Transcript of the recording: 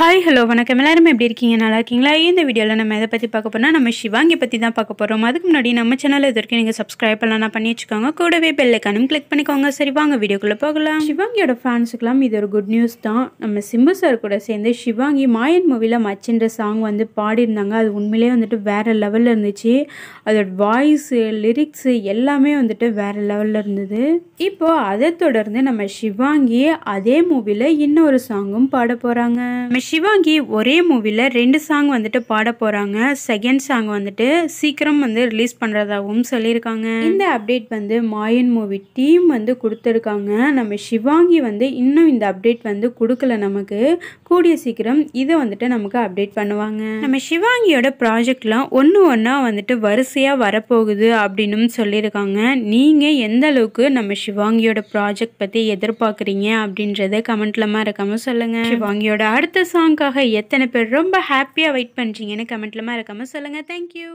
hi hello வணக்கம் எல்லாரும் எப்படி இருக்கீங்க நல்லா இருக்கீங்களா இந்த வீடியோவில் நம்ம எதை பற்றி பார்க்க போனால் நம்ம சிவாங்கி பற்றி தான் பார்க்க போகிறோம் அதுக்கு முன்னாடி நம்ம சேனல் இது வரைக்கும் நீங்கள் சப்ஸ்கிரைப் பண்ணலாம் பண்ணி வச்சுக்கோங்க கூடவே பெல்லைக்கானும் கிளிக் பண்ணிக்கோங்க சரி வாங்க வீடியோக்குள்ளே போகலாம் சிவாங்கியோட ஃபேன்ஸுக்கெல்லாம் இது ஒரு குட் நியூஸ் தான் நம்ம சிம்பு சார் கூட சேர்ந்து சிவாங்கி மாயன் மூவியில் மச்சின்ற சாங் வந்து பாடியிருந்தாங்க அது உண்மையிலே வந்துட்டு வேறு லெவலில் இருந்துச்சு அதோட வாய்ஸு லிரிக்ஸு எல்லாமே வந்துட்டு வேறு லெவலில் இருந்தது இப்போது அதை தொடர்ந்து நம்ம சிவாங்கி அதே மூவியில் இன்னொரு சாங்கும் பாட போகிறாங்க ஷிவாங்கி ஒரே மூவியில் ரெண்டு சாங் வந்துட்டு பாட போகிறாங்க செகண்ட் சாங் வந்துட்டு சீக்கிரம் வந்து ரிலீஸ் பண்ணுறதாகவும் சொல்லியிருக்காங்க இந்த அப்டேட் வந்து மாயன் மூவி டீம் வந்து கொடுத்துருக்காங்க நம்ம சிவாங்கி வந்து இன்னும் இந்த அப்டேட் வந்து கொடுக்கல நமக்கு கூடிய சீக்கிரம் இதை வந்துட்டு நமக்கு அப்டேட் பண்ணுவாங்க நம்ம சிவாங்கியோட ப்ராஜெக்ட்லாம் ஒன்று ஒன்றா வந்துட்டு வரிசையாக வரப்போகுது அப்படின்னு சொல்லியிருக்காங்க நீங்கள் எந்த அளவுக்கு நம்ம சிவாங்கியோட ப்ராஜெக்ட் பற்றி எதிர்பார்க்குறீங்க அப்படின்றத கமெண்ட்லமா இருக்காமல் சொல்லுங்கள் சிவாங்கியோட அடுத்த சாங்க்காக எத்தனை பேர் ரொம்ப ஹாப்பியாக வெயிட் பண்ணுறீங்கன்னு கமெண்ட்லமா இருக்காமல் சொல்லுங்கள் தேங்க்யூ